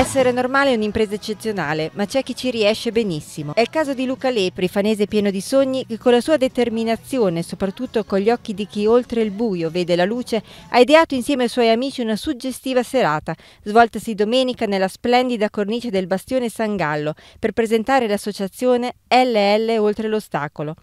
Essere normale è un'impresa eccezionale, ma c'è chi ci riesce benissimo. È il caso di Luca Lepri, fanese pieno di sogni, che con la sua determinazione, soprattutto con gli occhi di chi oltre il buio vede la luce, ha ideato insieme ai suoi amici una suggestiva serata, svoltasi domenica nella splendida cornice del bastione San Gallo, per presentare l'associazione LL Oltre l'Ostacolo.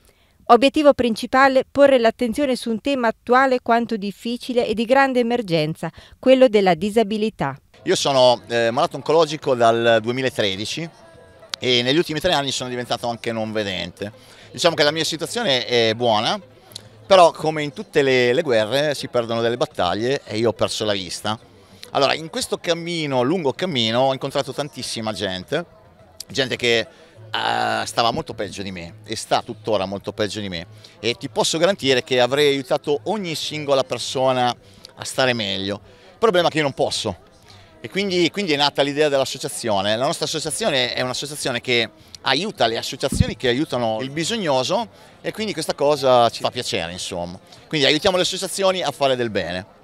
Obiettivo principale porre l'attenzione su un tema attuale quanto difficile e di grande emergenza, quello della disabilità. Io sono eh, malato oncologico dal 2013 e negli ultimi tre anni sono diventato anche non vedente. Diciamo che la mia situazione è buona, però come in tutte le, le guerre si perdono delle battaglie e io ho perso la vista. Allora, in questo cammino, lungo cammino, ho incontrato tantissima gente, gente che Uh, stava molto peggio di me e sta tuttora molto peggio di me e ti posso garantire che avrei aiutato ogni singola persona a stare meglio. Il problema è che io non posso, e quindi, quindi, è nata l'idea dell'associazione. La nostra associazione è un'associazione che aiuta le associazioni che aiutano il bisognoso e quindi questa cosa ci fa piacere, insomma. Quindi aiutiamo le associazioni a fare del bene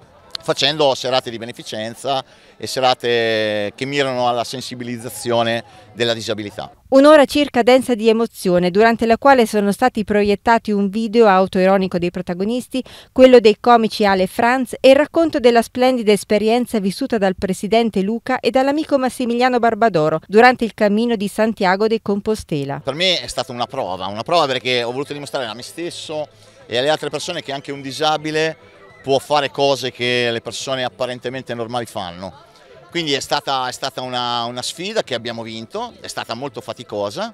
facendo serate di beneficenza e serate che mirano alla sensibilizzazione della disabilità. Un'ora circa densa di emozione, durante la quale sono stati proiettati un video autoironico dei protagonisti, quello dei comici Ale Franz e il racconto della splendida esperienza vissuta dal presidente Luca e dall'amico Massimiliano Barbadoro durante il cammino di Santiago de Compostela. Per me è stata una prova, una prova perché ho voluto dimostrare a me stesso e alle altre persone che anche un disabile può fare cose che le persone apparentemente normali fanno. Quindi è stata, è stata una, una, sfida che abbiamo vinto, è stata molto faticosa,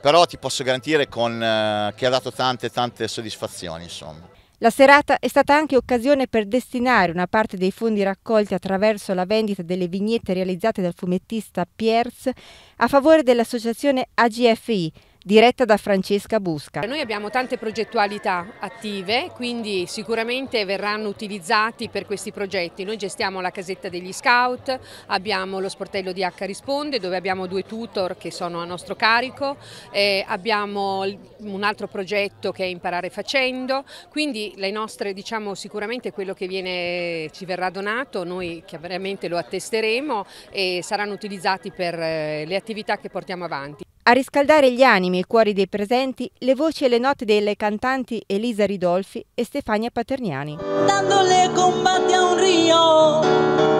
però ti posso garantire con, eh, che ha dato tante tante soddisfazioni. Insomma. La serata è stata anche occasione per destinare una parte dei fondi raccolti attraverso la vendita delle vignette realizzate dal fumettista Pierce a favore dell'associazione AGFI, diretta da Francesca Busca. Noi abbiamo tante progettualità attive, quindi sicuramente verranno utilizzati per questi progetti. Noi gestiamo la casetta degli scout, abbiamo lo sportello di H Risponde dove abbiamo due tutor che sono a nostro carico, eh, abbiamo un altro progetto che è imparare facendo, quindi le nostre, diciamo sicuramente quello che viene, ci verrà donato, noi chiaramente lo attesteremo e saranno utilizzati per eh, le attività che portiamo avanti. A riscaldare gli animi e i cuori dei presenti le voci e le note delle cantanti Elisa Ridolfi e Stefania Paterniani. Dandole combatti a un rio